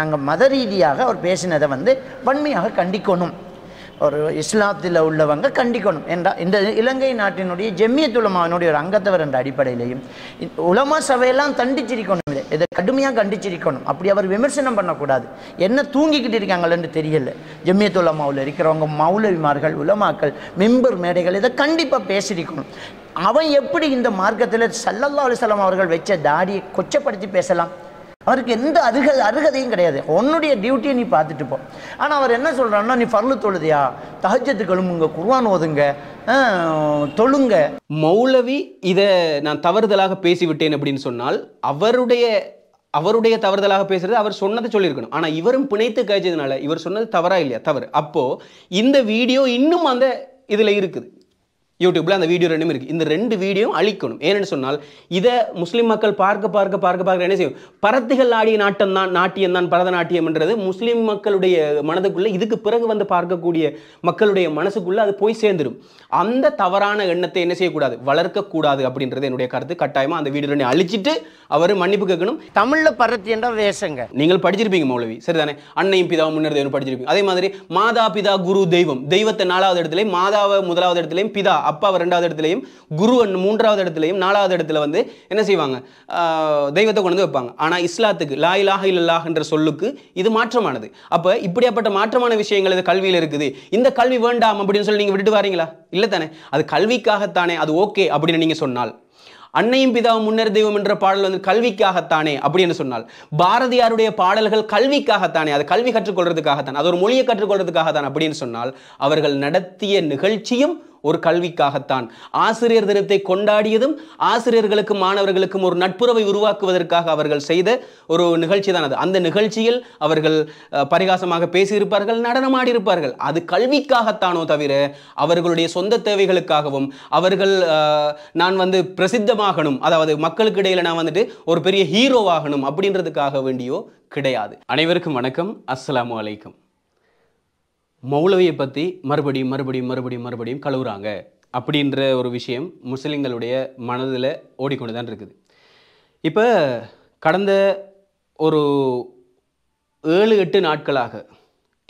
நாங்கள் மத ரீதியாக அவர் பேசினதை வந்து வன்மையாக கண்டிக்கணும் ஒரு இஸ்லாத்தில் உள்ளவங்க கண்டிக்கணும் என்றால் இந்த இலங்கை நாட்டினுடைய ஜெம்மியத்துலமாவினுடைய ஒரு அங்கத்தவர் என்ற அடிப்படையிலையும் உலமா சபையெல்லாம் தண்டிச்சிருக்கணும் இதை இதை கடுமையாக கண்டிச்சிருக்கணும் அப்படி அவர் விமர்சனம் பண்ணக்கூடாது என்ன தூங்கிக்கிட்டு இருக்காங்களேன்னு தெரியல ஜெம்மியத்துலமாவில் இருக்கிறவங்க மௌலவிமார்கள் உலமாக்கள் மெம்பர் மேடைகள் இதை கண்டிப்பாக பேசியிருக்கணும் அவன் எப்படி இந்த மார்க்கத்தில் சல்லல்லா அலிசல்லாம் அவர்கள் வச்ச தாடியை கொச்சப்படுத்தி பேசலாம் அவருக்கு எந்த அருக அருகதையும் கிடையாது உன்னுடைய டியூட்டியை நீ பார்த்துட்டு போ ஆனால் அவர் என்ன சொல்கிறான்னா நீ ஃபர்லு தொழுதியா தகஜத்து கழுமுங்க குர்வான் ஓதுங்க தொழுங்க மௌலவி இதை நான் தவறுதலாக பேசிவிட்டேன் அப்படின்னு சொன்னால் அவருடைய அவருடைய தவறுதலாக பேசுறது அவர் சொன்னதை சொல்லியிருக்கணும் ஆனால் இவரும் பிணைத்து கழிச்சதுனால இவர் சொன்னது தவறா இல்லையா தவறு அப்போது இந்த வீடியோ இன்னும் அந்த இதில் இருக்குது யூடியூப்பில் அந்த வீடியோ ரெண்டும் இருக்குது இந்த ரெண்டு வீடியோ அழிக்கணும் ஏன்னு சொன்னால் இதை முஸ்லீம் மக்கள் பார்க்க பார்க்க பார்க்க பார்க்க என்ன செய்யும் பரத்துகள் ஆடிய நாட்டம் தான் நாட்டியம் தான் பரதநாட்டியம்ன்றது முஸ்லீம் மக்களுடைய மனதுக்குள்ளே இதுக்கு பிறகு வந்து பார்க்கக்கூடிய மக்களுடைய மனசுக்குள்ளே அது போய் சேர்ந்துடும் அந்த தவறான எண்ணத்தை என்ன செய்யக்கூடாது வளர்க்கக்கூடாது அப்படின்றது என்னுடைய கருத்து கட்டாயமாக அந்த வீடியோ ரெண்டு அழிச்சிட்டு அவர் மன்னிப்பு கேட்கணும் தமிழில் பரத்தி என்ற வேஷங்க நீங்கள் படிச்சிருப்பீங்க மௌலவி சரிதானே அன்னையும் பிதாவும் முன்னர் படிச்சிருப்பீங்க அதே மாதிரி மாதா பிதா குரு தெய்வம் தெய்வத்தை நாலாவது இடத்துலையும் மாதாவை முதலாவது இடத்துலையும் பிதா அப்பாவை ரெண்டாவது இடத்துலையும் குரு மூன்றாவது இடத்துலையும் நாலாவது இடத்துல வந்து என்ன செய்வாங்க தெய்வத்தை கொண்டு வந்து வைப்பாங்க ஆனால் இஸ்லாத்துக்கு லா இலாக இல்லாஹ் என்ற சொல்லுக்கு இது மாற்றமானது அப்போ இப்படியாப்பட்ட மாற்றமான விஷயங்கள் இது கல்வியில் இருக்குது இந்த கல்வி வேண்டாம் அப்படின்னு சொல்லி நீங்கள் விட்டுட்டு வரீங்களா இல்லை தானே அது கல்விக்காகத்தானே அது ஓகே அப்படின்னு நீங்கள் சொன்னால் அன்னையும் பிதாவும் முன்னர் தெய்வம் என்ற பாடல் வந்து கல்விக்காகத்தானே அப்படின்னு சொன்னால் பாரதியாருடைய பாடல்கள் கல்விக்காகத்தானே அது கல்வி கற்றுக்கொள்றதுக்காகத்தான் அது ஒரு மொழியை கற்றுக்கொள்றதுக்காகத்தான் அப்படின்னு சொன்னால் அவர்கள் நடத்திய நிகழ்ச்சியும் ஒரு கல்விக்காகத்தான் ஆசிரியர் தினத்தை கொண்டாடியதும் ஆசிரியர்களுக்கும் மாணவர்களுக்கும் ஒரு நட்புறவை உருவாக்குவதற்காக அவர்கள் செய்த ஒரு நிகழ்ச்சி தான் அது அந்த நிகழ்ச்சியில் அவர்கள் பரிகாசமாக பேசியிருப்பார்கள் நடனமாடியிருப்பார்கள் அது கல்விக்காகத்தானோ தவிர அவர்களுடைய சொந்த தேவைகளுக்காகவும் அவர்கள் நான் வந்து பிரசித்தமாகணும் அதாவது மக்களுக்கு இடையில் நான் வந்துட்டு ஒரு பெரிய ஹீரோவாகணும் அப்படின்றதுக்காக வேண்டியோ கிடையாது அனைவருக்கும் வணக்கம் அஸ்லாம் வலைக்கம் மௌலவியை பற்றி மறுபடியும் மறுபடியும் மறுபடியும் மறுபடியும் கழுவுறாங்க அப்படின்ற ஒரு விஷயம் முஸ்லீம்களுடைய மனதில் ஓடிக்கொண்டு தான் இருக்குது இப்போ கடந்த ஒரு ஏழு எட்டு நாட்களாக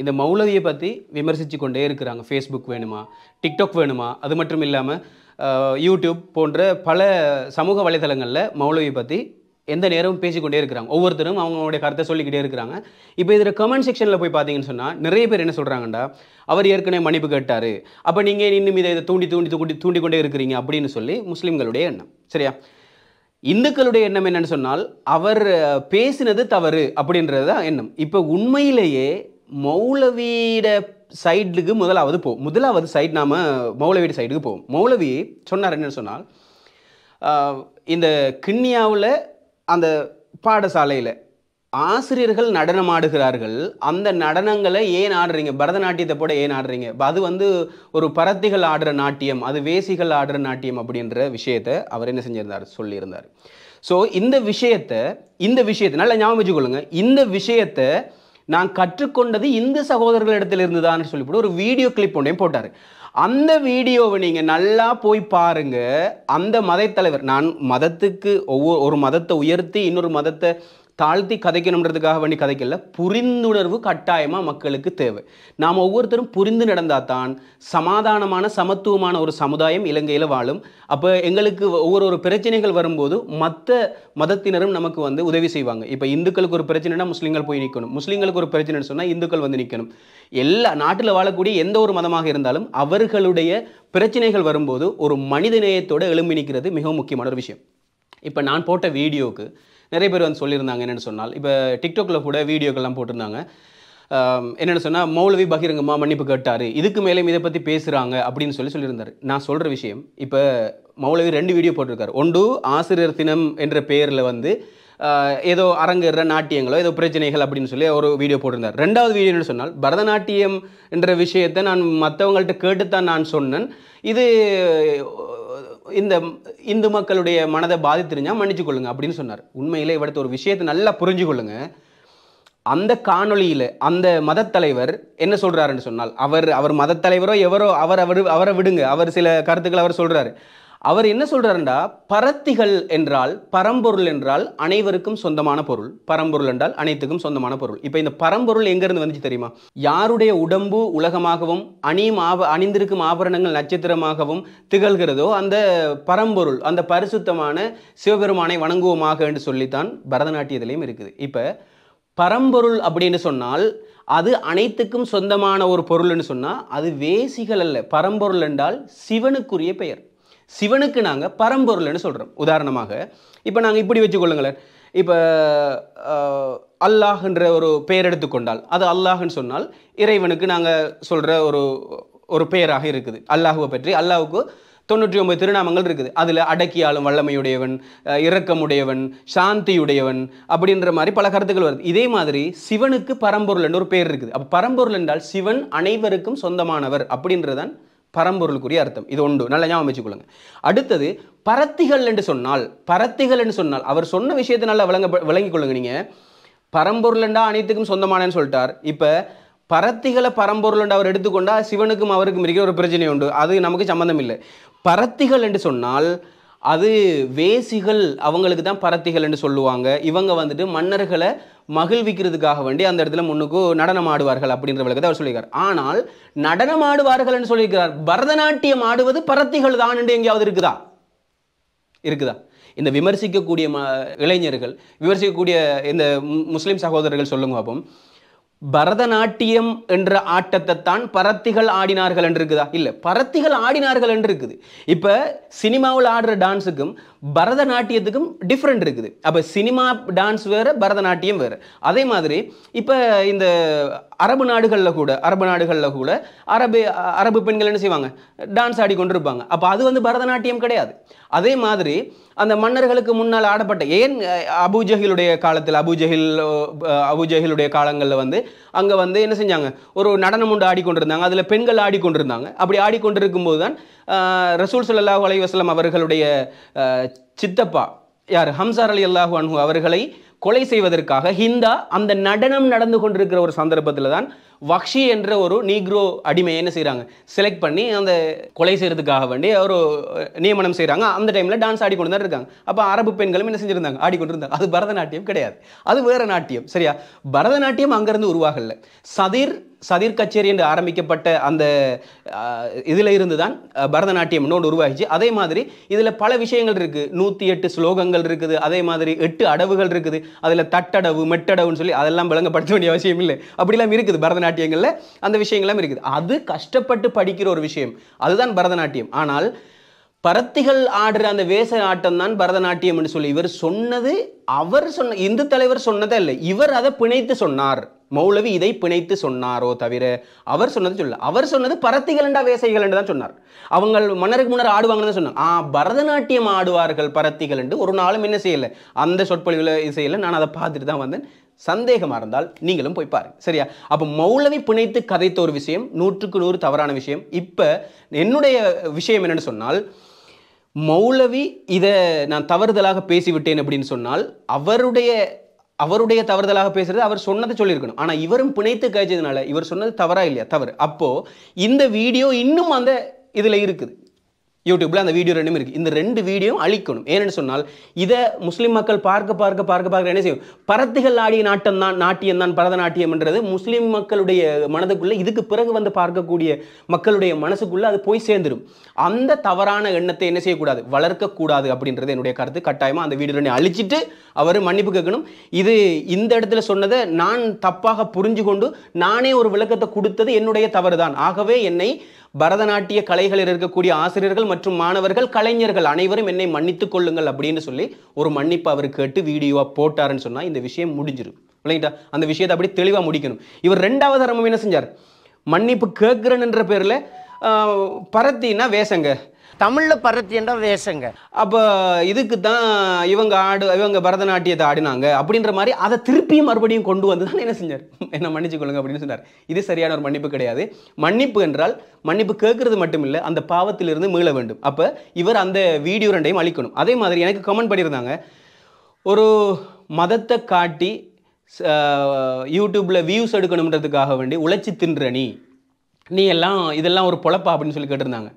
இந்த மௌலவியை பற்றி விமர்சித்து கொண்டே இருக்கிறாங்க ஃபேஸ்புக் வேணுமா டிக்டாக் வேணுமா அது மட்டும் இல்லாமல் யூடியூப் போன்ற பல சமூக வலைதளங்களில் மௌலவியை பற்றி எந்த நேரமும் பேசிக்கொண்டே இருக்கிறாங்க ஒவ்வொருத்தரும் அவங்களுடைய கருத்தை சொல்லிக்கிட்டே இருக்கிறாங்க இப்போ இதில் கமெண்ட் செக்ஷனில் போய் பார்த்தீங்கன்னு சொன்னால் நிறைய பேர் என்ன சொல்கிறாங்கண்டா அவர் ஏற்கனவே மன்னிப்பு கேட்டார் அப்போ நீங்கள் இன்னும் இதை தூண்டி தூண்டி தூண்டி தூண்டிக்கொண்டே இருக்கிறீங்க அப்படின்னு சொல்லி முஸ்லீம்களுடைய எண்ணம் சரியா இந்துக்களுடைய எண்ணம் என்னென்னு சொன்னால் அவர் பேசினது தவறு அப்படின்றது தான் எண்ணம் இப்போ உண்மையிலேயே மௌலவியிட சைடுக்கு முதலாவது போ முதலாவது சைட் நாம் மௌலவியோட சைடுக்கு போவோம் மௌலவி சொன்னார் என்னன்னு சொன்னால் இந்த கிண்ணியாவில் அந்த பாடசாலையில் ஆசிரியர்கள் நடனம் ஆடுகிறார்கள் அந்த நடனங்களை ஏன் ஆடுறீங்க பரதநாட்டியத்தை போட ஏன் ஆடுறீங்க அது வந்து ஒரு பரத்திகள் ஆடுற நாட்டியம் அது வேசிகள் ஆடுற நாட்டியம் அப்படின்ற விஷயத்தை அவர் என்ன செஞ்சிருந்தார் சொல்லியிருந்தார் ஸோ இந்த விஷயத்தை இந்த விஷயத்தை நல்லா ஞாபகம் வச்சுக்கொள்ளுங்க இந்த விஷயத்தை நான் கற்றுக்கொண்டது இந்து சகோதரர்களிடத்திலிருந்து தான் சொல்லிவிட்டு ஒரு வீடியோ கிளிப் ஒன்றையும் போட்டார் அந்த வீடியோவை நீங்கள் நல்லா போய் பாருங்கள் அந்த மதத்தலைவர் நான் மதத்துக்கு ஒவ்வொரு ஒரு மதத்தை உயர்த்தி இன்னொரு மதத்தை தாழ்த்தி கதைக்கணுன்றதுக்காக வேண்டி கதைக்கல புரிந்துணர்வு கட்டாயமாக மக்களுக்கு தேவை நாம் ஒவ்வொருத்தரும் புரிந்து நடந்தால் தான் சமாதானமான சமத்துவமான ஒரு சமுதாயம் இலங்கையில் வாழும் அப்போ எங்களுக்கு ஒவ்வொரு ஒரு பிரச்சனைகள் வரும்போது மற்ற மதத்தினரும் நமக்கு வந்து உதவி செய்வாங்க இப்போ இந்துக்களுக்கு ஒரு பிரச்சனைனா முஸ்லீம்கள் போய் நிற்கணும் முஸ்லீம்களுக்கு ஒரு பிரச்சனைன்னு சொன்னால் இந்துக்கள் வந்து நிற்கணும் எல்லா நாட்டில் வாழக்கூடிய எந்த ஒரு மதமாக இருந்தாலும் அவர்களுடைய பிரச்சனைகள் வரும்போது ஒரு மனிதநேயத்தோடு எழும்பி நிற்கிறது மிகவும் முக்கியமான ஒரு விஷயம் இப்போ நான் போட்ட வீடியோவுக்கு நிறைய பேர் வந்து சொல்லியிருந்தாங்க என்னென்னு சொன்னால் இப்போ டிக்டாக்கில் கூட வீடியோக்கெல்லாம் போட்டிருந்தாங்க என்னென்னு சொன்னால் மௌலவி பகிரங்கம்மா மன்னிப்பு கேட்டார் இதுக்கு மேலே இதை பற்றி பேசுகிறாங்க அப்படின்னு சொல்லி சொல்லியிருந்தார் நான் சொல்கிற விஷயம் இப்போ மௌலவி ரெண்டு வீடியோ போட்டிருக்காரு ஒன்று ஆசிரியர் தினம் என்ற பெயரில் வந்து ஏதோ அரங்கேற நாட்டியங்களோ ஏதோ பிரச்சனைகள் அப்படின்னு சொல்லி ஒரு வீடியோ போட்டிருந்தார் ரெண்டாவது வீடியோன்னு சொன்னால் பரதநாட்டியம் என்ற விஷயத்தை நான் மற்றவங்கள்ட்ட கேட்டுத்தான் நான் சொன்னேன் இது இந்த இந்து மக்களுடைய மனதை பாதித்திருந்தால் மன்னிச்சு கொள்ளுங்க அப்படின்னு சொன்னார் உண்மையில் இவரது ஒரு விஷயத்தை நல்லா புரிஞ்சு கொள்ளுங்க அந்த காணொளியில் அந்த மதத்தலைவர் என்ன சொல்கிறாருன்னு சொன்னால் அவர் அவர் மதத்தலைவரோ எவரோ அவர் அவர் அவரை விடுங்க அவர் சில கருத்துக்கள் அவர் சொல்கிறாரு அவர் என்ன சொல்கிறாருண்டா பரத்திகள் என்றால் பரம்பொருள் என்றால் அனைவருக்கும் சொந்தமான பொருள் பரம்பொருள் என்றால் அனைத்துக்கும் சொந்தமான பொருள் இப்போ இந்த பரம்பொருள் எங்கேருந்து வந்துச்சு தெரியுமா யாருடைய உடம்பு உலகமாகவும் அணியும் ஆப அணிந்திருக்கும் ஆபரணங்கள் நட்சத்திரமாகவும் திகழ்கிறதோ அந்த பரம்பொருள் அந்த பரிசுத்தமான சிவபெருமானை வணங்குவோமாக என்று சொல்லித்தான் பரதநாட்டியத்திலையும் இருக்குது இப்போ பரம்பொருள் அப்படின்னு சொன்னால் அது அனைத்துக்கும் சொந்தமான ஒரு பொருள்னு சொன்னால் அது வேசிகள் அல்ல பரம்பொருள் என்றால் சிவனுக்குரிய பெயர் சிவனுக்கு நாங்கள் பரம்பொருள்னு சொல்கிறோம் உதாரணமாக இப்போ நாங்கள் இப்படி வச்சுக்கொள்ளுங்களேன் இப்போ அல்லாஹ்ன்ற ஒரு பெயர் எடுத்துக்கொண்டால் அது அல்லாஹ்ன்னு சொன்னால் இறைவனுக்கு நாங்கள் சொல்கிற ஒரு ஒரு பெயராக இருக்குது அல்லாஹுவை பற்றி அல்லாஹுக்கு தொண்ணூற்றி ஒன்பது திருநாமங்கள் இருக்குது அதில் அடக்கியாலும் வல்லமையுடையவன் இரக்கமுடையவன் சாந்தியுடையவன் அப்படின்ற மாதிரி பல கருத்துக்கள் வருது இதே மாதிரி சிவனுக்கு பரம்பொருள் ஒரு பேர் இருக்குது அப்போ பரம்பொருள் என்றால் சிவன் அனைவருக்கும் சொந்தமானவர் அப்படின்றதான் பரம்பொருளுக்குரிய அர்த்தம் இது ஒன்று நல்லா ஞாபகம் வச்சுக்கொள்ளுங்க அடுத்தது பரத்திகள் என்று சொன்னால் பரத்திகள் என்று சொன்னால் அவர் சொன்ன விஷயத்தை நல்லா விளங்க விளங்கிக் கொள்ளுங்க நீங்கள் பரம்பொருளண்டா அனைத்துக்கும் சொந்தமானேன்னு சொல்லிட்டார் இப்போ பரத்திகளை பரம்பொருள் என்று அவர் எடுத்துக்கொண்டால் சிவனுக்கும் அவருக்கும் இருக்கிற ஒரு பிரச்சனை உண்டு அது நமக்கு சம்மந்தம் இல்லை பரத்திகள் என்று சொன்னால் அது வேசிகள் அவங்களுக்கு தான் பரத்திகள் என்று சொல்லுவாங்க இவங்க வந்துட்டு மன்னர்களை மகிழ்விக்கிறதுக்காக வேண்டி அந்த இடத்துல முன்னுக்கு நடனம் ஆடுவார்கள் அப்படின்ற விளக்கத்தை அவர் சொல்லியிருக்கார் ஆனால் நடனம் என்று சொல்லியிருக்கிறார் பரதநாட்டியம் ஆடுவது பரத்திகள் தான் என்று எங்கேயாவது இருக்குதா இருக்குதா இந்த விமர்சிக்கக்கூடிய ம இளைஞர்கள் விமர்சிக்கக்கூடிய இந்த முஸ்லீம் சகோதரர்கள் சொல்லுங்க அப்போ பரதநாட்டியம் என்ற ஆட்டத்தை தான் பரத்திகள் ஆடினார்கள் என்று இருக்குதா இல்லை பரத்திகள் ஆடினார்கள் என்று இருக்குது இப்போ சினிமாவில் ஆடுற டான்ஸுக்கும் பரதநாட்டியத்துக்கும் டிஃப்ரெண்ட் இருக்குது அப்போ சினிமா டான்ஸ் வேறு பரதநாட்டியம் வேறு அதே மாதிரி இப்போ இந்த அரபு நாடுகளில் கூட அரபு நாடுகளில் கூட அரபு அரபு பெண்கள் என்ன செய்வாங்க டான்ஸ் கொண்டு இருப்பாங்க அப்போ அது வந்து பரதநாட்டியம் கிடையாது அதே மாதிரி அந்த மன்னர்களுக்கு முன்னால் ஆடப்பட்ட ஏன் அபுஜஹிலுடைய காலத்தில் அபுஜஹில் அபுஜஹிலுடைய காலங்களில் வந்து அங்கே வந்து என்ன செஞ்சாங்க ஒரு நடனம் உண்டு ஆடிக்கொண்டிருந்தாங்க அதில் பெண்கள் ஆடிக்கொண்டிருந்தாங்க அப்படி ஆடிக்கொண்டிருக்கும் போது தான் ரசூல் சல்லாஹூ அலைவாஸ்லாம் அவர்களுடைய சித்தப்பா யார் ஹம்சார் அலி அல்லாஹு அன்ஹு அவர்களை கொலை செய்வதற்காக ஹிந்தா அந்த நடனம் நடந்து கொண்டிருக்கிற ஒரு சந்தர்ப்பத்தில் தான் வக்ஷி என்ற ஒரு நீக்ரோ அடிமையை என்ன செய்கிறாங்க செலக்ட் பண்ணி அந்த கொலை செய்கிறதுக்காக வேண்டி ஒரு நியமனம் செய்கிறாங்க அந்த டைமில் டான்ஸ் ஆடிக்கொண்டு தான் இருக்காங்க அப்போ அரபு பெண்களும் என்ன செஞ்சுருந்தாங்க ஆடிக்கொண்டு இருந்தாங்க அது பரதநாட்டியம் கிடையாது அது வேறு நாட்டியம் சரியா பரதநாட்டியம் அங்கேருந்து உருவாகல சதிர் சதிர் கச்சேரி என்று ஆரம்பிக்கப்பட்ட அந்த இதில் இருந்து தான் பரதநாட்டியம் இன்னொன்று உருவாகிச்சு அதே மாதிரி இதில் பல விஷயங்கள் இருக்குது நூற்றி எட்டு ஸ்லோகங்கள் இருக்குது அதே மாதிரி எட்டு அடவுகள் இருக்குது அதில் தட்டடவு மெட்டடவுன்னு சொல்லி அதெல்லாம் விளங்கப்படுத்த வேண்டிய அவசியம் இல்லை அப்படிலாம் இருக்குது பரதநாட்டியம் பரதநாட்டியங்களில் அந்த விஷயங்கள்லாம் இருக்குது அது கஷ்டப்பட்டு படிக்கிற ஒரு விஷயம் அதுதான் பரதநாட்டியம் ஆனால் பரத்திகள் ஆடுற அந்த வேச ஆட்டம் தான் பரதநாட்டியம் என்று சொல்லி இவர் சொன்னது அவர் சொன்ன இந்து தலைவர் சொன்னதே இல்லை இவர் அதை பிணைத்து சொன்னார் மௌலவி இதை பிணைத்து சொன்னாரோ தவிர அவர் சொன்னது சொல்ல அவர் சொன்னது பரத்திகளண்டா வேசைகள் தான் சொன்னார் அவங்க மன்னருக்கு முன்னர் ஆடுவாங்கன்னு சொன்னாங்க ஆ பரதநாட்டியம் ஆடுவார்கள் பரத்திகள் என்று ஒரு நாளும் என்ன செய்யலை அந்த சொற்பொழிவில் செய்யலை நான் அதை பார்த்துட்டு தான் வந்தேன் சந்தேகமாக இருந்தால் நீங்களும் போய் பாருங்க சரியா அப்போ மௌலவி பிணைத்து கதைத்த ஒரு விஷயம் நூற்றுக்கு நூறு தவறான விஷயம் இப்போ என்னுடைய விஷயம் என்னென்னு சொன்னால் மௌலவி இதை நான் தவறுதலாக பேசிவிட்டேன் அப்படின்னு சொன்னால் அவருடைய அவருடைய தவறுதலாக பேசுறது அவர் சொன்னதை சொல்லியிருக்கணும் ஆனால் இவரும் பிணைத்து கழிச்சதுனால இவர் சொன்னது தவறா இல்லையா தவறு அப்போது இந்த வீடியோ இன்னும் அந்த இதில் இருக்குது யூடியூப்பில் அந்த வீடியோ ரெண்டும் இருக்குது இந்த ரெண்டு வீடியோ அழிக்கணும் ஏன்னு சொன்னால் இதை முஸ்லீம் மக்கள் பார்க்க பார்க்க பார்க்க பார்க்க என்ன செய்யும் பரத்துகள் ஆடிய நாட்டம் தான் நாட்டியம் தான் என்றது முஸ்லீம் மக்களுடைய மனதுக்குள்ளே இதுக்கு பிறகு வந்து பார்க்கக்கூடிய மக்களுடைய மனசுக்குள்ளே அது போய் சேர்ந்துடும் அந்த தவறான எண்ணத்தை என்ன செய்யக்கூடாது வளர்க்கக்கூடாது அப்படின்றது என்னுடைய கருத்து கட்டாயமாக அந்த வீடியோ ரெண்டு அழிச்சிட்டு அவர் மன்னிப்பு கேட்கணும் இது இந்த இடத்துல சொன்னதை நான் தப்பாக புரிஞ்சு கொண்டு நானே ஒரு விளக்கத்தை கொடுத்தது என்னுடைய தவறு தான் ஆகவே என்னை பரதநாட்டிய கலைகளில் இருக்கக்கூடிய ஆசிரியர்கள் மற்றும் மாணவர்கள் கலைஞர்கள் அனைவரும் என்னை மன்னித்துக் கொள்ளுங்கள் அப்படின்னு சொல்லி ஒரு மன்னிப்பு அவர் கேட்டு வீடியோவாக போட்டாருன்னு சொன்னால் இந்த விஷயம் முடிஞ்சிடும் இல்லைங்களா அந்த விஷயத்தை அப்படி தெளிவாக முடிக்கணும் இவர் ரெண்டாவது தரமும் என்ன செஞ்சார் மன்னிப்பு கேட்கிறேன் பேரில் பரத்தின்னா வேசங்க தமிழில் பரத்தியன்ற வேஷங்க அப்போ இதுக்கு தான் இவங்க ஆடு இவங்க பரதநாட்டியத்தை ஆடினாங்க அப்படின்ற மாதிரி அதை திருப்பியும் மறுபடியும் கொண்டு வந்து தான் என்ன செஞ்சார் என்ன மன்னிச்சு கொள்ளுங்க அப்படின்னு சொன்னார் இது சரியான ஒரு மன்னிப்பு கிடையாது மன்னிப்பு என்றால் மன்னிப்பு கேட்கறது இல்லை அந்த பாவத்திலிருந்து மீள வேண்டும் அப்போ இவர் அந்த வீடியோ ரெண்டையும் அழிக்கணும் அதே மாதிரி எனக்கு கமெண்ட் பண்ணியிருந்தாங்க ஒரு மதத்தை காட்டி யூடியூப்பில் வியூஸ் எடுக்கணுன்றதுக்காக வேண்டி உழைச்சி தின்ற நீ நீ எல்லாம் இதெல்லாம் ஒரு பொழப்பா அப்படின்னு சொல்லி கேட்டிருந்தாங்க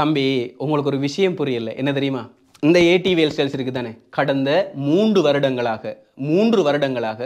தம்பி உங்களுக்கு ஒரு விஷயம் புரியல என்ன தெரியுமா இந்த ஏடிவிஎல் சேல்ஸ் இருக்குது தானே கடந்த மூன்று வருடங்களாக மூன்று வருடங்களாக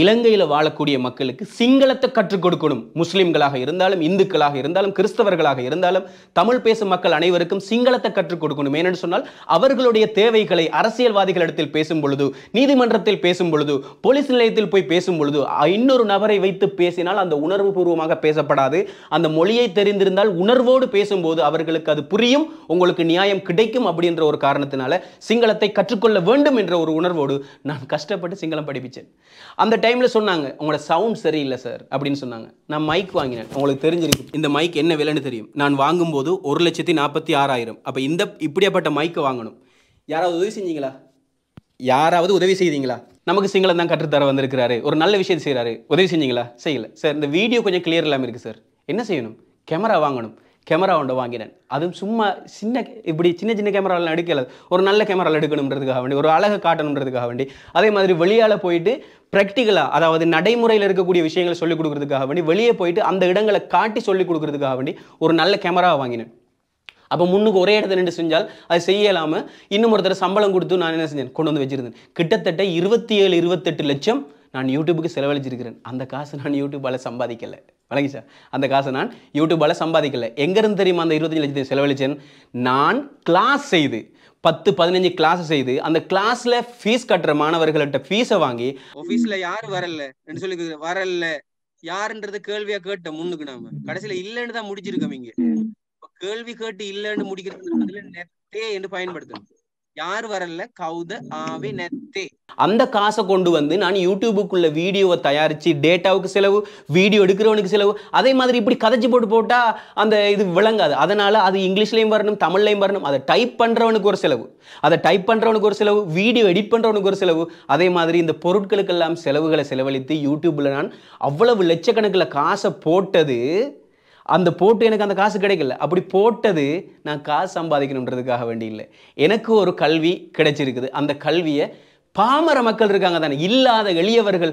இலங்கையில் வாழக்கூடிய மக்களுக்கு சிங்களத்தை கற்றுக் கொடுக்கணும் முஸ்லிம்களாக இருந்தாலும் இந்துக்களாக இருந்தாலும் கிறிஸ்தவர்களாக இருந்தாலும் தமிழ் பேசும் மக்கள் அனைவருக்கும் சிங்களத்தை கற்றுக் கொடுக்கணும் ஏனென்று சொன்னால் அவர்களுடைய தேவைகளை அரசியல்வாதிகளிடத்தில் பேசும் பொழுது நீதிமன்றத்தில் பேசும் பொழுது போலீஸ் நிலையத்தில் போய் பேசும் பொழுது இன்னொரு நபரை வைத்து பேசினால் அந்த உணர்வு பூர்வமாக பேசப்படாது அந்த மொழியை தெரிந்திருந்தால் உணர்வோடு பேசும்போது அவர்களுக்கு அது புரியும் உங்களுக்கு நியாயம் கிடைக்கும் அப்படின்ற ஒரு காரணத்தினால சிங்களத்தை கற்றுக்கொள்ள வேண்டும் என்ற ஒரு உணர்வோடு நான் கஷ்டப்பட்டு கஷ்டப்பட்டு சிங்களம் படிப்பிச்சேன் அந்த டைமில் சொன்னாங்க உங்களோட சவுண்ட் சரியில்லை சார் அப்படின்னு சொன்னாங்க நான் மைக் வாங்கினேன் உங்களுக்கு தெரிஞ்சிருக்கு இந்த மைக் என்ன விலைன்னு தெரியும் நான் வாங்கும்போது ஒரு லட்சத்தி நாற்பத்தி ஆறாயிரம் அப்போ இந்த இப்படியாப்பட்ட மைக்கை வாங்கணும் யாராவது உதவி செஞ்சீங்களா யாராவது உதவி செய்தீங்களா நமக்கு சிங்களம் தான் கற்றுத்தர வந்திருக்கிறாரு ஒரு நல்ல விஷயத்தை செய்கிறாரு உதவி செஞ்சீங்களா செய்யலை சார் இந்த வீடியோ கொஞ்சம் கிளியர் இல்லாமல் இருக்குது சார் என்ன செய்யணும் கேமரா வாங்கணும் கேமரா ஒன்று வாங்கினேன் அதுவும் சும்மா சின்ன இப்படி சின்ன சின்ன கேமராவில் எடுக்கல ஒரு நல்ல கேமராவில் எடுக்கணுன்றதுக்காக வேண்டி ஒரு அழகை காட்டணுன்றதுக்காக வேண்டி அதே மாதிரி வெளியால் போயிட்டு ப்ராக்டிக்கலாக அதாவது நடைமுறையில் இருக்கக்கூடிய விஷயங்களை சொல்லிக் கொடுக்குறதுக்காக வேண்டி வெளியே போயிட்டு அந்த இடங்களை காட்டி சொல்லிக் கொடுக்குறதுக்காக வேண்டி ஒரு நல்ல கேமராவை வாங்கினேன் அப்போ முன்னுக்கு ஒரே இடத்துல நின்று செஞ்சால் அது செய்யலாமல் இன்னும் ஒருத்தர் சம்பளம் கொடுத்து நான் என்ன செஞ்சேன் கொண்டு வந்து வச்சுருந்தேன் கிட்டத்தட்ட இருபத்தி ஏழு இருபத்தெட்டு லட்சம் நான் யூடியூபுக்கு செலவழிச்சிருக்கிறேன் அந்த காசு நான் யூடியூப்பால் சம்பாதிக்கலை சார் அந்த காசை நான் யூடியூப்பால் சம்பாதிக்கல எங்கேருந்து தெரியுமா அந்த இருபத்தஞ்சு லட்சத்தை செலவழிச்சேன் நான் கிளாஸ் செய்து பத்து பதினஞ்சு கிளாஸ் செய்து அந்த கிளாஸ்ல ஃபீஸ் கட்டுற மாணவர்கள்ட்ட ஃபீஸை வாங்கி ஆஃபீஸில் யார் வரல என்று சொல்லி வரல யாருன்றது கேள்வியா கேட்ட முன்னுக்கு நாம கடைசியில இல்லைன்னு தான் முடிச்சிருக்கோம் இங்க கேள்வி கேட்டு இல்லைன்னு முடிக்கிறது நெத்தே என்று பயன்படுத்தணும் யார் வரல கவுத ஆவி நெத்தே அந்த காசை கொண்டு வந்து நான் யூடியூபுக்குள்ள வீடியோவை தயாரித்து டேட்டாவுக்கு செலவு வீடியோ எடுக்கிறவனுக்கு செலவு அதே மாதிரி இப்படி கதைச்சி போட்டு போட்டால் அந்த இது விளங்காது அதனால் அது இங்கிலீஷ்லேயும் வரணும் தமிழ்லையும் வரணும் அதை டைப் பண்ணுறவனுக்கு ஒரு செலவு அதை டைப் பண்ணுறவனுக்கு ஒரு செலவு வீடியோ எடிட் பண்ணுறவனுக்கு ஒரு செலவு அதே மாதிரி இந்த பொருட்களுக்கெல்லாம் செலவுகளை செலவழித்து யூடியூப்பில் நான் அவ்வளவு லட்சக்கணக்கில் காசை போட்டது அந்த போட்டு எனக்கு அந்த காசு கிடைக்கல அப்படி போட்டது நான் காசு சம்பாதிக்கணுன்றதுக்காக வேண்டி இல்லை எனக்கு ஒரு கல்வி கிடைச்சிருக்குது அந்த கல்வியை பாமர மக்கள் இருக்காங்க தானே இல்லாத எளியவர்கள்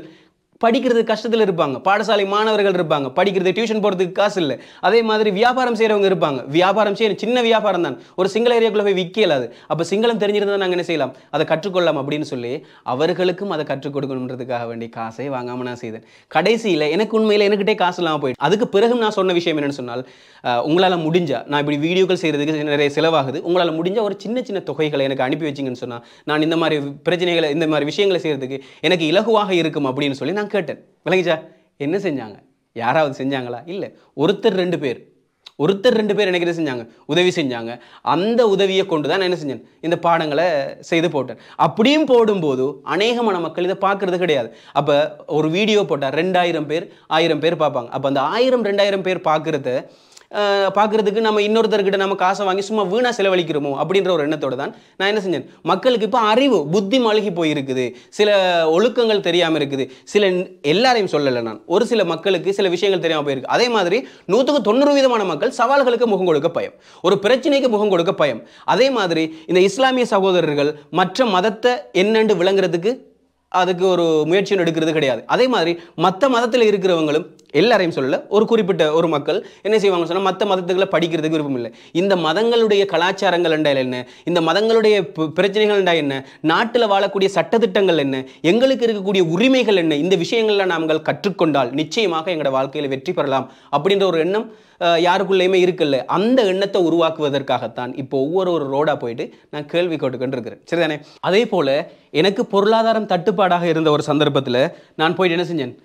படிக்கிறது கஷ்டத்தில் இருப்பாங்க பாடசாலை மாணவர்கள் இருப்பாங்க படிக்கிறது டியூஷன் போகிறதுக்கு காசு இல்லை அதே மாதிரி வியாபாரம் செய்கிறவங்க இருப்பாங்க வியாபாரம் செய்ய சின்ன வியாபாரம் தான் ஒரு சிங்கள ஏரியாக்குள்ளே போய் விற்கலாது அப்போ சிங்களம் தெரிஞ்சிருந்தால் நாங்கள் என்ன செய்யலாம் அதை கற்றுக்கொள்ளலாம் அப்படின்னு சொல்லி அவர்களுக்கும் அதை கற்றுக் கொடுக்கணுன்றதுக்காக வேண்டி காசை வாங்காமல் நான் செய்தேன் கடைசியில் எனக்கு உண்மையில் எனக்கிட்டே காசு இல்லாமல் போயிட்டு அதுக்கு பிறகு நான் சொன்ன விஷயம் என்னென்னு சொன்னால் உங்களால் முடிஞ்சால் நான் இப்படி வீடியோக்கள் செய்கிறதுக்கு நிறைய செலவாகுது உங்களால் முடிஞ்சால் ஒரு சின்ன சின்ன தொகைகளை எனக்கு அனுப்பி வச்சிங்கன்னு சொன்னால் நான் இந்த மாதிரி பிரச்சனைகளை இந்த மாதிரி விஷயங்களை செய்கிறதுக்கு எனக்கு இலகுவாக இருக்கும் அப்படின்னு சொல்லி நான் நான் கேட்டேன் விளங்கிச்சா என்ன செஞ்சாங்க யாராவது செஞ்சாங்களா இல்லை ஒருத்தர் ரெண்டு பேர் ஒருத்தர் ரெண்டு பேர் எனக்கு செஞ்சாங்க உதவி செஞ்சாங்க அந்த உதவியை கொண்டு தான் என்ன செஞ்சேன் இந்த பாடங்களை செய்து போட்டேன் அப்படியும் போடும்போது அநேகமான மக்கள் இதை பார்க்கறது கிடையாது அப்போ ஒரு வீடியோ போட்டால் ரெண்டாயிரம் பேர் ஆயிரம் பேர் பார்ப்பாங்க அப்போ அந்த ஆயிரம் ரெண்டாயிரம் பேர் பார்க்குறத பார்க்குறதுக்கு நம்ம இன்னொருத்தர்கிட்ட நம்ம காசை வாங்கி சும்மா வீணாக செலவழிக்கிறோமோ அப்படின்ற ஒரு எண்ணத்தோட தான் நான் என்ன செஞ்சேன் மக்களுக்கு இப்போ அறிவு புத்தி மழுகி போயிருக்குது சில ஒழுக்கங்கள் தெரியாமல் இருக்குது சில எல்லாரையும் சொல்லலை நான் ஒரு சில மக்களுக்கு சில விஷயங்கள் தெரியாமல் போயிருக்கு அதே மாதிரி நூற்றுக்கு தொண்ணூறு விதமான மக்கள் சவால்களுக்கு முகம் கொடுக்க பயம் ஒரு பிரச்சனைக்கு முகம் கொடுக்க பயம் அதே மாதிரி இந்த இஸ்லாமிய சகோதரர்கள் மற்ற மதத்தை என்னென்று விளங்குறதுக்கு அதுக்கு ஒரு முயற்சியும் எடுக்கிறது கிடையாது அதே மாதிரி மற்ற மதத்தில் இருக்கிறவங்களும் எல்லாரையும் சொல்லல ஒரு குறிப்பிட்ட ஒரு மக்கள் என்ன செய்வாங்க சொன்னால் மற்ற மதத்துக்களை படிக்கிறதுக்கு விருப்பம் இல்லை இந்த மதங்களுடைய கலாச்சாரங்கள் என்றால் என்ன இந்த மதங்களுடைய பிரச்சனைகள் என்றால் என்ன நாட்டில் வாழக்கூடிய சட்டத்திட்டங்கள் என்ன எங்களுக்கு இருக்கக்கூடிய உரிமைகள் என்ன இந்த விஷயங்களில் நாங்கள் கற்றுக்கொண்டால் நிச்சயமாக எங்களோட வாழ்க்கையில் வெற்றி பெறலாம் அப்படின்ற ஒரு எண்ணம் யாருக்குள்ளேயுமே இருக்குல்ல அந்த எண்ணத்தை உருவாக்குவதற்காகத்தான் இப்போ ஒவ்வொரு ஒரு ரோடாக போயிட்டு நான் கேள்வி கேட்டுக்கிட்டு இருக்கிறேன் சரிதானே அதே போல் எனக்கு பொருளாதாரம் தட்டுப்பாடாக இருந்த ஒரு சந்தர்ப்பத்தில் நான் போயிட்டு என்ன செஞ்சேன்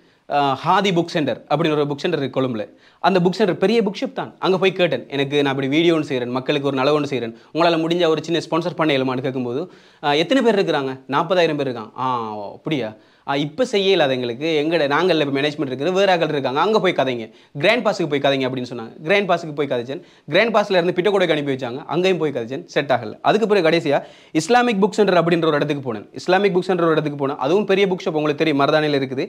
ஹாதி புக் சென்டர் அப்படின்னு ஒரு புக் சென்டர் இருக்குது கொழும்புல அந்த புக் சென்டர் பெரிய புக் ஷிப் தான் அங்கே போய் கேட்டேன் எனக்கு நான் அப்படி வீடியோ ஒன்று செய்கிறேன் மக்களுக்கு ஒரு நல்ல ஒன்று செய்கிறேன் உங்களால் முடிஞ்ச ஒரு சின்ன ஸ்பான்சர் பண்ண இயலுமான்னு கேட்கும்போது எத்தனை பேர் இருக்கிறாங்க நாற்பதாயிரம் பேர் இருக்காங்க ஆ அப்படியா இப்போ செய்யல அது எங்களுக்கு எங்கள் நாங்கள் இப்போ மேனேஜ்மெண்ட் இருக்குது வேறு ஆகல் இருக்காங்க அங்கே போய் கதைங்க கிராண்ட் பாஸுக்கு போய் கதைங்க அப்படின்னு சொன்னாங்க கிராண்ட் பாஸுக்கு போய் கதைச்சேன் கிராண்ட் பாஸில் இருந்து பிட்டக்கோடைக்கு அனுப்பி வச்சாங்க அங்கேயும் போய் கதைச்சேன் செட் ஆகல அதுக்கு பிறகு கடைசியாக இஸ்லாமிக் புக் சென்டர் அப்படின்ற ஒரு இடத்துக்கு போனேன் இஸ்லாமிக் புக் சென்டர் ஒரு இடத்துக்கு போனேன் அதுவும் பெரிய புக் ஷாப் உங்களுக்கு தெரியும் மருதானியில் இருக்குது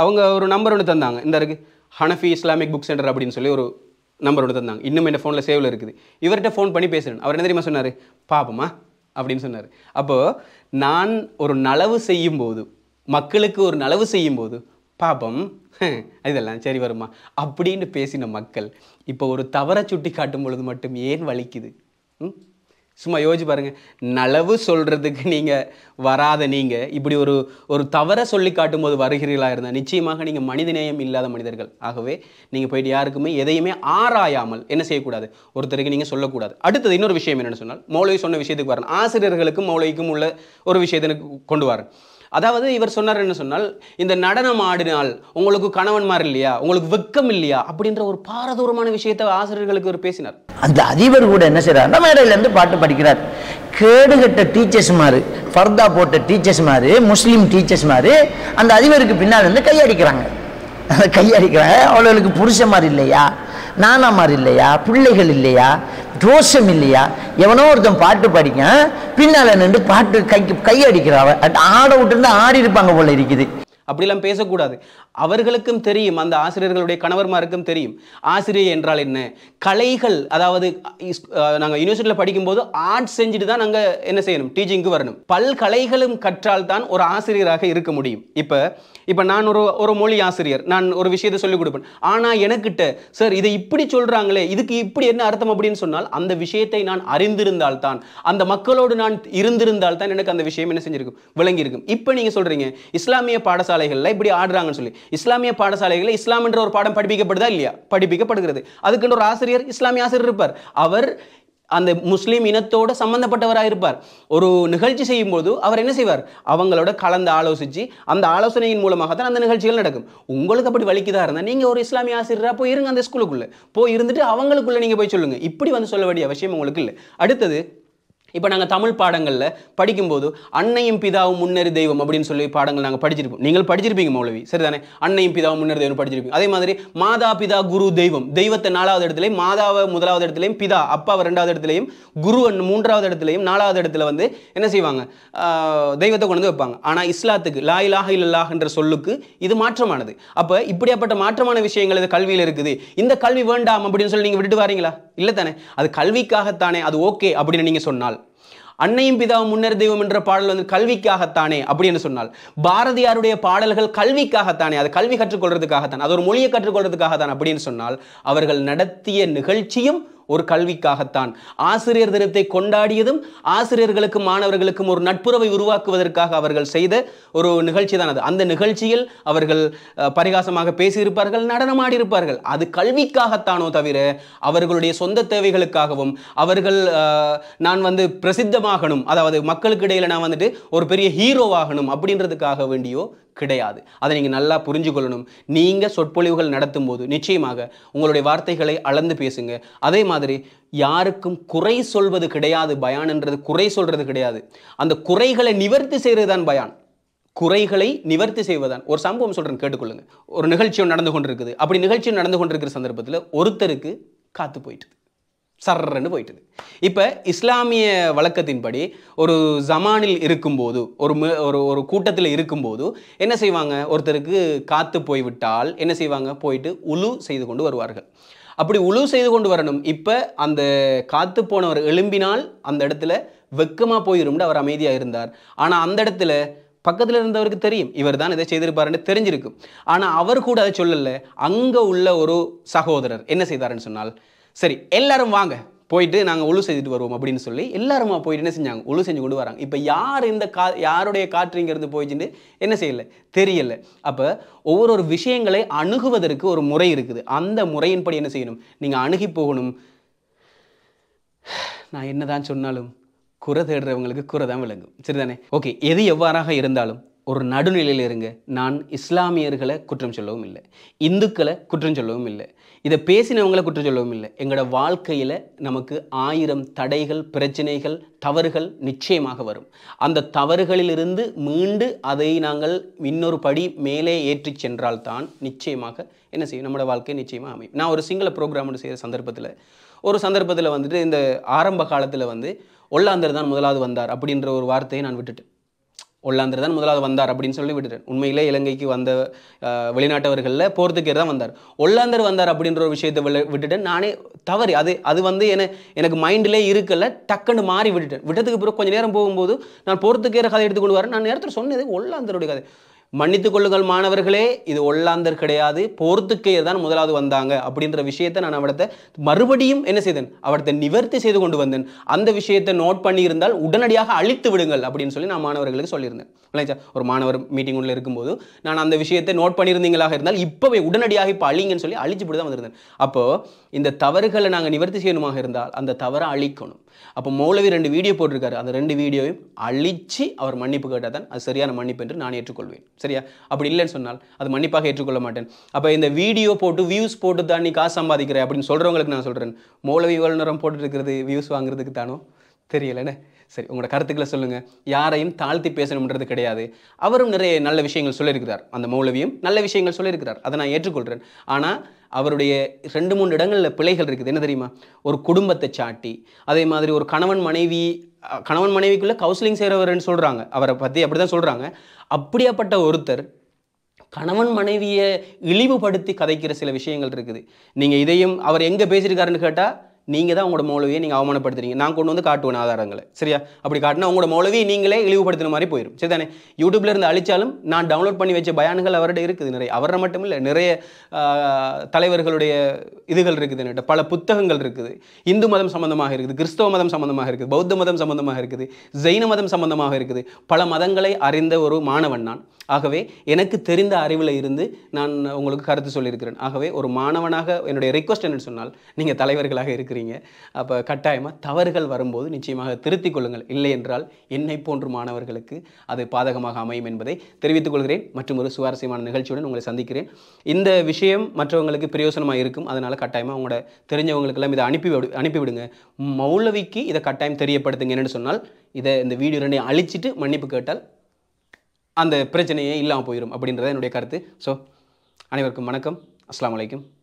அவங்க ஒரு நம்பர் ஒன்று தந்தாங்க இந்த இருக்குது ஹனஃபி இஸ்லாமிக் புக் சென்டர் அப்படின்னு சொல்லி ஒரு நம்பர் ஒன்று தந்தாங்க இன்னும் இந்த ஃபோனில் சேவில் இருக்குது இவர்கிட்ட ஃபோன் பண்ணி பேசுகிறேன் அவர் என்ன தெரியுமா சொன்னார் பாப்பமா அப்படின்னு சொன்னார் அப்போது நான் ஒரு நலவு செய்யும்போது மக்களுக்கு ஒரு நலவு போது பாபம் இதெல்லாம் சரி வருமா அப்படின்னு பேசின மக்கள் இப்போ ஒரு தவறை சுட்டி காட்டும் பொழுது மட்டும் ஏன் வலிக்குது ம் சும்மா யோசிச்சு பாருங்கள் நலவு சொல்கிறதுக்கு நீங்கள் வராத நீங்கள் இப்படி ஒரு ஒரு தவறை சொல்லி காட்டும் போது வருகிறீர்களாக இருந்தால் நிச்சயமாக நீங்கள் மனிதநேயம் இல்லாத மனிதர்கள் ஆகவே நீங்கள் போயிட்டு யாருக்குமே எதையுமே ஆராயாமல் என்ன செய்யக்கூடாது ஒருத்தருக்கு நீங்கள் சொல்லக்கூடாது அடுத்தது இன்னொரு விஷயம் என்னென்னு சொன்னால் மௌலவி சொன்ன விஷயத்துக்கு வரணும் ஆசிரியர்களுக்கும் மௌலவிக்கும் உள்ள ஒரு விஷயத்தினுக்கு கொண்டு வரேன் அதாவது இவர் சொன்னார் என்ன சொன்னால் இந்த நடனம் ஆடினால் உங்களுக்கு கணவன்மார் இல்லையா உங்களுக்கு வெக்கம் இல்லையா அப்படின்ற ஒரு பாரதூரமான விஷயத்தை ஆசிரியர்களுக்கு ஒரு பேசினார் அந்த அதிபர் கூட என்ன அந்த மேடையிலேருந்து பாட்டு படிக்கிறார் கேடுகட்ட டீச்சர்ஸ் மாதிரி ஃபர்தா போட்ட டீச்சர்ஸ் மாதிரி முஸ்லீம் டீச்சர்ஸ் மாதிரி அந்த அதிபருக்கு பின்னால் வந்து கையடிக்கிறாங்க கையடிக்கிறாங்க அவளுக்கு புருஷ மாதிரி இல்லையா நானாமார் இல்லையா பிள்ளைகள் இல்லையா தோஷம் இல்லையா எவனோ ஒருத்தன் பாட்டு படிக்க பின்னால் நின்று பாட்டு கை கையடிக்கிறாங்க ஆட விட்டுருந்து ஆடி இருப்பாங்க போல இருக்குது அப்படிலாம் பேசக்கூடாது அவர்களுக்கும் தெரியும் அந்த ஆசிரியர்களுடைய கணவர்மாருக்கும் தெரியும் ஆசிரியர் என்றால் என்ன கலைகள் அதாவது நாங்கள் யூனிவர்சிட்டியில் படிக்கும்போது ஆர்ட்ஸ் செஞ்சுட்டு தான் நாங்கள் என்ன செய்யணும் டீச்சிங்க்கு வரணும் பல்கலைகளும் கற்றால் தான் ஒரு ஆசிரியராக இருக்க முடியும் இப்போ இப்போ நான் ஒரு ஒரு மொழி ஆசிரியர் நான் ஒரு விஷயத்தை சொல்லிக் கொடுப்பேன் ஆனால் எனக்கிட்ட சார் இதை இப்படி சொல்கிறாங்களே இதுக்கு இப்படி என்ன அர்த்தம் அப்படின்னு சொன்னால் அந்த விஷயத்தை நான் அறிந்திருந்தால் தான் அந்த மக்களோடு நான் இருந்திருந்தால் தான் எனக்கு அந்த விஷயம் என்ன செஞ்சிருக்கும் விளங்கியிருக்கும் இப்போ நீங்கள் சொல்கிறீங்க இஸ்லாமிய பாடசாலைகளில் இப்படி ஆடுறாங்கன்னு சொல்லி இஸ்லாமிய பாடசாலைகளில் இஸ்லாம் என்ற ஒரு பாடம் படிப்பிக்கப்படுதா இல்லையா படிப்பிக்கப்படுகிறது அதுக்குன்ற ஒரு ஆசிரியர் இஸ்லாமிய ஆசிரியர் இருப்பார் அவர் அந்த முஸ்லீம் இனத்தோடு சம்மந்தப்பட்டவராக இருப்பார் ஒரு நிகழ்ச்சி செய்யும்போது அவர் என்ன செய்வார் அவங்களோட கலந்து ஆலோசித்து அந்த ஆலோசனையின் மூலமாக தான் அந்த நிகழ்ச்சிகள் நடக்கும் உங்களுக்கு அப்படி வலிக்குதாக இருந்தால் நீங்கள் ஒரு இஸ்லாமிய ஆசிரியராக போய் இருங்க அந்த ஸ்கூலுக்குள்ளே போய் இருந்துட்டு அவங்களுக்குள்ளே நீங்கள் போய் சொல்லுங்கள் இப்படி வந்து சொல்ல வேண்டிய அவசியம் உங்களுக்கு இல்லை அடுத்தது இப்போ நாங்கள் தமிழ் பாடங்களில் படிக்கும்போது அன்னையும் பிதாவும் முன்னேறி தெய்வம் அப்படின்னு சொல்லி பாடங்கள் நாங்கள் படிச்சிருப்போம் நீங்கள் படிச்சிருப்பீங்க மௌலவி சரிதானே அன்னையும் பிதாவும் முன்னேறி தெய்வம் படிச்சிருப்பீங்க அதே மாதிரி மாதா பிதா குரு தெய்வம் தெய்வத்தை நாலாவது இடத்துலையும் மாதாவை முதலாவது இடத்துலையும் பிதா அப்பாவை ரெண்டாவது இடத்துலையும் குரு மூன்றாவது இடத்துலையும் நாலாவது இடத்துல வந்து என்ன செய்வாங்க தெய்வத்தை கொண்டு வந்து வைப்பாங்க ஆனால் இஸ்லாத்துக்கு லா இலாக இல்லாஹ் என்ற சொல்லுக்கு இது மாற்றமானது அப்போ இப்படியாப்பட்ட மாற்றமான விஷயங்கள் இது கல்வியில் இருக்குது இந்த கல்வி வேண்டாம் அப்படின்னு சொல்லி நீங்கள் விட்டுட்டு வரீங்களா இல்லை தானே அது கல்விக்காகத்தானே அது ஓகே அப்படின்னு நீங்கள் சொன்னால் அன்னையும் பிதாவும் முன்னர் தெய்வம் என்ற பாடல் வந்து கல்விக்காகத்தானே அப்படின்னு சொன்னால் பாரதியாருடைய பாடல்கள் கல்விக்காகத்தானே அது கல்வி கற்றுக்கொள்றதுக்காகத்தான் அது ஒரு மொழியை கற்றுக்கொள்றதுக்காகத்தான் அப்படின்னு சொன்னால் அவர்கள் நடத்திய நிகழ்ச்சியும் ஒரு கல்விக்காகத்தான் ஆசிரியர் தினத்தை கொண்டாடியதும் ஆசிரியர்களுக்கும் மாணவர்களுக்கும் ஒரு நட்புறவை உருவாக்குவதற்காக அவர்கள் செய்த ஒரு நிகழ்ச்சி தான் அது அந்த நிகழ்ச்சியில் அவர்கள் பரிகாசமாக பேசியிருப்பார்கள் நடனமாடியிருப்பார்கள் அது கல்விக்காகத்தானோ தவிர அவர்களுடைய சொந்த தேவைகளுக்காகவும் அவர்கள் நான் வந்து பிரசித்தமாகணும் அதாவது மக்களுக்கு இடையில் நான் வந்துட்டு ஒரு பெரிய ஹீரோவாகணும் அப்படின்றதுக்காக வேண்டியோ கிடையாது அதை நீங்கள் நல்லா புரிஞ்சு கொள்ளணும் நீங்கள் சொற்பொழிவுகள் நடத்தும் போது நிச்சயமாக உங்களுடைய வார்த்தைகளை அளந்து பேசுங்க அதே மாதிரி யாருக்கும் குறை சொல்வது கிடையாது பயான்ன்றது குறை சொல்கிறது கிடையாது அந்த குறைகளை நிவர்த்தி செய்கிறது தான் பயான் குறைகளை நிவர்த்தி செய்வதான் ஒரு சம்பவம் சொல்கிறேன் கேட்டுக்கொள்ளுங்க ஒரு நிகழ்ச்சியும் நடந்து கொண்டிருக்குது அப்படி நிகழ்ச்சியும் நடந்து கொண்டிருக்கிற சந்தர்ப்பத்தில் ஒருத்தருக்கு காத்து போயிட்டு சர்றன்னு போயிட்டது இப்போ இஸ்லாமிய வழக்கத்தின்படி ஒரு ஜமானில் இருக்கும்போது ஒரு ஒரு ஒரு கூட்டத்தில் இருக்கும்போது என்ன செய்வாங்க ஒருத்தருக்கு காத்து போய்விட்டால் என்ன செய்வாங்க போயிட்டு உழு செய்து கொண்டு வருவார்கள் அப்படி உழு செய்து கொண்டு வரணும் இப்போ அந்த காத்து போனவர் எழும்பினால் அந்த இடத்துல வெக்கமாக போயிடும்னு அவர் அமைதியாக இருந்தார் ஆனால் அந்த இடத்துல பக்கத்தில் இருந்தவருக்கு தெரியும் இவர் தான் இதை செய்திருப்பாருன்னு தெரிஞ்சிருக்கும் ஆனால் அவர் கூட அதை சொல்லலை அங்கே உள்ள ஒரு சகோதரர் என்ன செய்தாருன்னு சொன்னால் சரி எல்லாரும் வாங்க போயிட்டு நாங்கள் உழு செய்துட்டு வருவோம் அப்படின்னு சொல்லி எல்லாருமா போயிட்டு என்ன செஞ்சாங்க உழு செஞ்சு கொண்டு வராங்க இப்போ யார் இந்த கா யாருடைய காற்று இங்கேருந்து போயிச்சுன்னு என்ன செய்யலை தெரியல அப்போ ஒவ்வொரு ஒரு விஷயங்களை அணுகுவதற்கு ஒரு முறை இருக்குது அந்த முறையின்படி என்ன செய்யணும் நீங்கள் அணுகி போகணும் நான் என்னதான் சொன்னாலும் குறை தேடுறவங்களுக்கு குறை தான் விளங்கும் சரிதானே ஓகே எது எவ்வாறாக இருந்தாலும் ஒரு நடுநிலையில் இருங்க நான் இஸ்லாமியர்களை குற்றம் சொல்லவும் இல்லை இந்துக்களை குற்றம் சொல்லவும் இல்லை இதை பேசினவங்களை குற்றம் சொல்லவும் இல்லை எங்களோட வாழ்க்கையில் நமக்கு ஆயிரம் தடைகள் பிரச்சனைகள் தவறுகள் நிச்சயமாக வரும் அந்த தவறுகளிலிருந்து மீண்டு அதை நாங்கள் இன்னொரு படி மேலே ஏற்றி சென்றால்தான் நிச்சயமாக என்ன செய்யும் நம்மளோட வாழ்க்கை நிச்சயமாக அமையும் நான் ஒரு சிங்கள ப்ரோக்ராம் செய்கிற சந்தர்ப்பத்தில் ஒரு சந்தர்ப்பத்தில் வந்துட்டு இந்த ஆரம்ப காலத்தில் வந்து ஒல்லாந்தர் தான் முதலாவது வந்தார் அப்படின்ற ஒரு வார்த்தையை நான் விட்டுட்டு ஒல்லாந்தர் தான் முதலாவது வந்தார் அப்படின்னு சொல்லி விடுறேன் உண்மையிலே இலங்கைக்கு வந்த வெளிநாட்டவர்களில் போர்த்துக்கேர் தான் வந்தார் ஒல்லாந்தர் வந்தார் அப்படின்ற ஒரு விஷயத்தை விட்டுட்டேன் நானே தவறு அது அது வந்து என்ன எனக்கு மைண்டிலே இருக்கல டக்குன்னு மாறி விட்டுட்டேன் விட்டதுக்கு பிறகு கொஞ்சம் நேரம் போகும்போது நான் போர்த்துக்கேர் கதை எடுத்துக்கொண்டு வரேன் நான் நேரத்தில் சொன்னது ஒல்லாந்தருடைய கதை மன்னித்து கொள்ளுங்கள் மாணவர்களே இது ஒல்லாந்தர் கிடையாது போர்த்துக்கேயர் தான் முதலாவது வந்தாங்க அப்படின்ற விஷயத்தை நான் அவடத்தை மறுபடியும் என்ன செய்தேன் அவடத்தை நிவர்த்தி செய்து கொண்டு வந்தேன் அந்த விஷயத்தை நோட் பண்ணியிருந்தால் உடனடியாக அழித்து விடுங்கள் அப்படின்னு சொல்லி நான் மாணவர்களுக்கு சொல்லியிருந்தேன் இல்லைச்சா சார் ஒரு மாணவர் மீட்டிங் ஒன்றில் இருக்கும்போது நான் அந்த விஷயத்தை நோட் பண்ணியிருந்தீங்களாக இருந்தால் இப்போவே உடனடியாக இப்போ அழிங்கன்னு சொல்லி அழிச்சுப்பட்டு தான் வந்திருந்தேன் அப்போது இந்த தவறுகளை நாங்கள் நிவர்த்தி செய்யணுமாக இருந்தால் அந்த தவறை அழிக்கணும் அப்போ மௌலவி ரெண்டு வீடியோ போட்டிருக்காரு அந்த ரெண்டு வீடியோவையும் அழித்து அவர் மன்னிப்பு கேட்டால் தான் அது சரியான மன்னிப்பு என்று நான் ஏற்றுக்கொள்வேன் சரியா அப்படி இல்லைன்னு சொன்னால் அது மன்னிப்பாக ஏற்றுக்கொள்ள மாட்டேன் அப்போ இந்த வீடியோ போட்டு வியூஸ் போட்டு தான் நீ காசு சம்பாதிக்கிற அப்படின்னு சொல்கிறவங்களுக்கு நான் சொல்கிறேன் மௌலவி இவ்வளோ நேரம் போட்டுருக்கிறது வியூஸ் வாங்குறதுக்கு தானோ தெரியலண்ணே சரி உங்களோட கருத்துக்களை சொல்லுங்கள் யாரையும் தாழ்த்தி பேசணுன்றது கிடையாது அவரும் நிறைய நல்ல விஷயங்கள் சொல்லியிருக்கிறார் அந்த மௌலவியும் நல்ல விஷயங்கள் சொல்லியிருக்கிறார் அதை நான் ஏற்றுக்கொள்கிறேன் ஆனால் அவருடைய ரெண்டு மூணு இடங்களில் பிழைகள் இருக்குது என்ன தெரியுமா ஒரு குடும்பத்தை சாட்டி அதே மாதிரி ஒரு கணவன் மனைவி கணவன் மனைவிக்குள்ளே கவுன்சிலிங் செய்கிறவர்னு சொல்கிறாங்க அவரை பற்றி அப்படி தான் சொல்கிறாங்க அப்படியாப்பட்ட ஒருத்தர் கணவன் மனைவியை இழிவுபடுத்தி கதைக்கிற சில விஷயங்கள் இருக்குது நீங்கள் இதையும் அவர் எங்கே பேசியிருக்காருன்னு கேட்டால் நீங்கள் தான் உங்களோட மௌலவியை நீங்கள் அவமானப்படுத்துறீங்க நான் கொண்டு வந்து காட்டுவேன் ஆதாரங்களை சரியா அப்படி காட்டினா உங்களோட மௌலவியை நீங்களே இழிவுபடுத்துன மாதிரி போயிடும் சரி தானே யூடியூப்ல இருந்து அழிச்சாலும் நான் டவுன்லோட் பண்ணி வச்ச பயான்கள் அவர்கிட்ட இருக்குது நிறைய அவரை மட்டும் இல்லை நிறைய தலைவர்களுடைய இதுகள் இருக்குது என்கிட்ட பல புத்தகங்கள் இருக்குது இந்து மதம் சம்பந்தமாக இருக்குது கிறிஸ்தவ மதம் சம்பந்தமாக இருக்குது பௌத்த மதம் சம்பந்தமாக இருக்குது ஜெயின மதம் சம்பந்தமாக இருக்குது பல மதங்களை அறிந்த ஒரு மாணவன் நான் ஆகவே எனக்கு தெரிந்த அறிவில் இருந்து நான் உங்களுக்கு கருத்து சொல்லியிருக்கிறேன் ஆகவே ஒரு மாணவனாக என்னுடைய ரிக்வஸ்ட் என்னன்னு சொன்னால் நீங்கள் தலைவர்களாக இருக்கிறீங்க இருக்கிறீங்க அப்போ கட்டாயமாக தவறுகள் வரும்போது நிச்சயமாக திருத்திக் கொள்ளுங்கள் இல்லை என்றால் என்னை போன்ற மாணவர்களுக்கு அது பாதகமாக அமையும் என்பதை தெரிவித்துக் கொள்கிறேன் மற்றும் ஒரு சுவாரஸ்யமான நிகழ்ச்சியுடன் உங்களை சந்திக்கிறேன் இந்த விஷயம் மற்றவங்களுக்கு பிரயோசனமாக இருக்கும் அதனால் கட்டாயமாக உங்களோட தெரிஞ்சவங்களுக்கெல்லாம் இதை அனுப்பி விடு அனுப்பிவிடுங்க மௌலவிக்கு இதை கட்டாயம் தெரியப்படுத்துங்க என்னென்னு சொன்னால் இதை இந்த வீடியோ ரெண்டையும் அழிச்சிட்டு மன்னிப்பு கேட்டால் அந்த பிரச்சனையே இல்லாமல் போயிடும் அப்படின்றத என்னுடைய கருத்து ஸோ அனைவருக்கும் வணக்கம் அஸ்லாம் வலைக்கம்